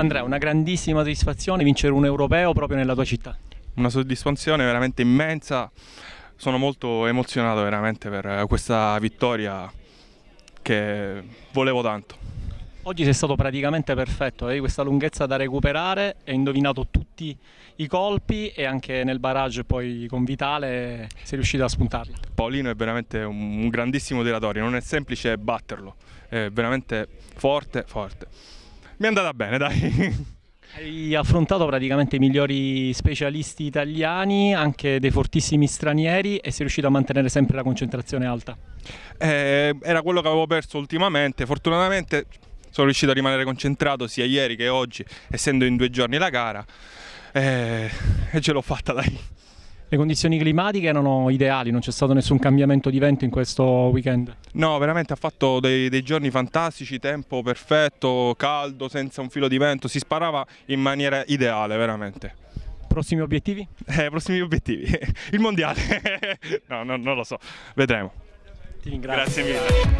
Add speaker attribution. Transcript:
Speaker 1: Andrea, una grandissima soddisfazione
Speaker 2: vincere un europeo proprio nella tua città. Una soddisfazione veramente immensa, sono molto emozionato veramente per eh, questa vittoria che volevo tanto.
Speaker 1: Oggi sei stato praticamente perfetto, avevi questa lunghezza da recuperare, hai indovinato tutti i colpi e anche nel barrage poi con Vitale sei
Speaker 2: riuscito a spuntarla. Paolino è veramente un grandissimo tiratore, non è semplice batterlo, è veramente forte, forte mi è andata bene, dai. Hai
Speaker 1: affrontato praticamente i migliori specialisti italiani, anche dei fortissimi stranieri e sei riuscito a mantenere sempre la concentrazione alta?
Speaker 2: Eh, era quello che avevo perso ultimamente, fortunatamente sono riuscito a rimanere concentrato sia ieri che oggi, essendo in due giorni la gara, eh, e ce l'ho fatta dai
Speaker 1: le condizioni climatiche erano ideali, non c'è stato nessun cambiamento di vento in questo weekend?
Speaker 2: No, veramente ha fatto dei, dei, giorni fantastici, tempo perfetto, caldo, senza un filo di vento, si sparava in maniera ideale veramente. Prossimi obiettivi? Eh, prossimi obiettivi, il mondiale, no, no, non lo so, vedremo. Ti ringrazio. Grazie mille.